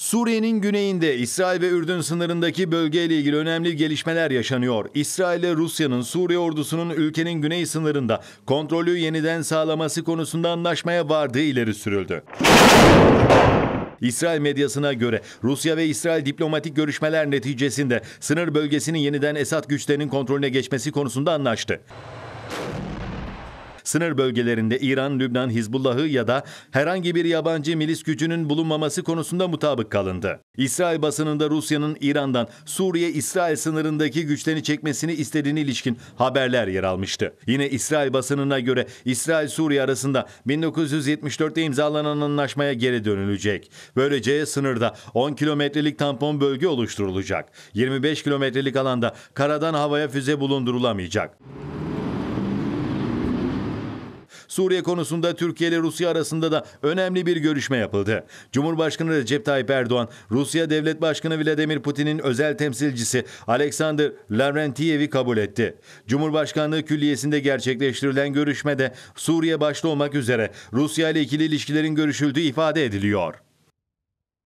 Suriye'nin güneyinde İsrail ve Ürdün sınırındaki bölgeyle ilgili önemli gelişmeler yaşanıyor. İsrail ile Rusya'nın Suriye ordusunun ülkenin güney sınırında kontrolü yeniden sağlaması konusunda anlaşmaya vardığı ileri sürüldü. İsrail medyasına göre Rusya ve İsrail diplomatik görüşmeler neticesinde sınır bölgesinin yeniden Esad güçlerinin kontrolüne geçmesi konusunda anlaştı sınır bölgelerinde İran, Lübnan, Hizbullah'ı ya da herhangi bir yabancı milis gücünün bulunmaması konusunda mutabık kalındı. İsrail basınında Rusya'nın İran'dan Suriye-İsrail sınırındaki güçlerini çekmesini istediğine ilişkin haberler yer almıştı. Yine İsrail basınına göre İsrail-Suriye arasında 1974'te imzalanan anlaşmaya geri dönülecek. Böylece sınırda 10 kilometrelik tampon bölge oluşturulacak. 25 kilometrelik alanda karadan havaya füze bulundurulamayacak. Suriye konusunda Türkiye ile Rusya arasında da önemli bir görüşme yapıldı. Cumhurbaşkanı Recep Tayyip Erdoğan, Rusya Devlet Başkanı Vladimir Putin'in özel temsilcisi Alexander Lavrentiev'i kabul etti. Cumhurbaşkanlığı Külliyesi'nde gerçekleştirilen görüşmede Suriye başta olmak üzere Rusya ile ikili ilişkilerin görüşüldüğü ifade ediliyor.